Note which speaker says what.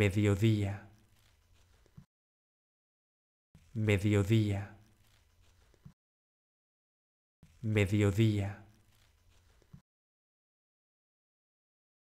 Speaker 1: mediodía, mediodía, mediodía.